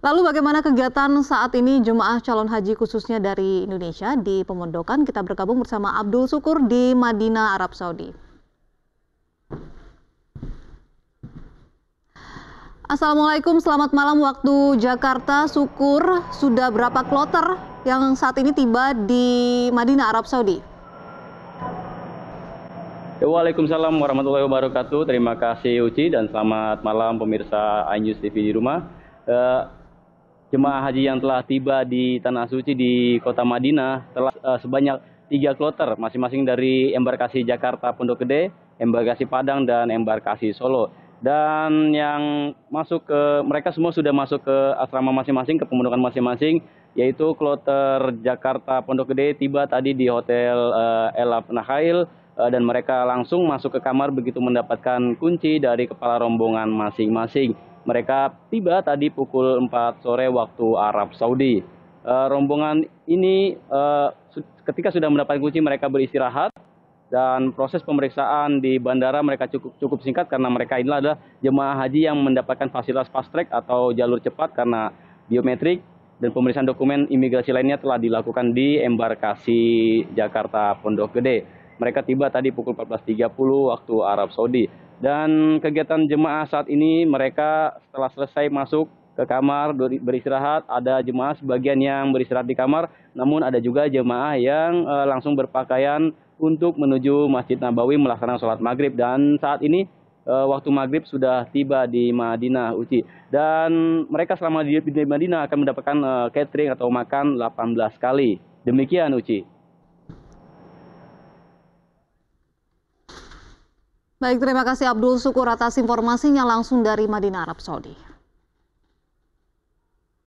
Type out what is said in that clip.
Lalu bagaimana kegiatan saat ini jemaah calon haji khususnya dari Indonesia di Pemondokan? Kita bergabung bersama Abdul Sukur di Madinah, Arab Saudi. Assalamualaikum, selamat malam waktu Jakarta. Sukur, sudah berapa kloter yang saat ini tiba di Madinah, Arab Saudi? Waalaikumsalam warahmatullahi wabarakatuh. Terima kasih Uci dan selamat malam pemirsa iNews TV di rumah. Eh, jemaah haji yang telah tiba di Tanah Suci di Kota Madinah telah uh, sebanyak tiga kloter masing-masing dari embarkasi Jakarta Pondok Gede, embarkasi Padang dan embarkasi Solo. Dan yang masuk ke mereka semua sudah masuk ke asrama masing-masing, ke pemundukan masing-masing, yaitu kloter Jakarta Pondok Gede tiba tadi di Hotel uh, Elaf Nahail eh, dan mereka langsung masuk ke kamar begitu mendapatkan kunci dari kepala rombongan masing-masing. Mereka tiba tadi pukul 4 sore waktu Arab Saudi. E, rombongan ini e, ketika sudah mendapatkan kunci mereka beristirahat dan proses pemeriksaan di bandara mereka cukup cukup singkat karena mereka inilah adalah jemaah haji yang mendapatkan fasilitas fast track atau jalur cepat karena biometrik dan pemeriksaan dokumen imigrasi lainnya telah dilakukan di embarkasi Jakarta Pondok Gede. Mereka tiba tadi pukul 14.30 waktu Arab Saudi. Dan kegiatan jemaah saat ini mereka setelah selesai masuk ke kamar beristirahat, ada jemaah sebagian yang beristirahat di kamar, namun ada juga jemaah yang e, langsung berpakaian untuk menuju Masjid Nabawi melaksanakan sholat maghrib dan saat ini e, waktu maghrib sudah tiba di Madinah Uci dan mereka selama di, Madinah akan mendapatkan e, catering atau makan 18 kali. Demikian Uci. Baik, terima kasih Abdul Sukur atas informasinya langsung dari Madinah Arab Saudi.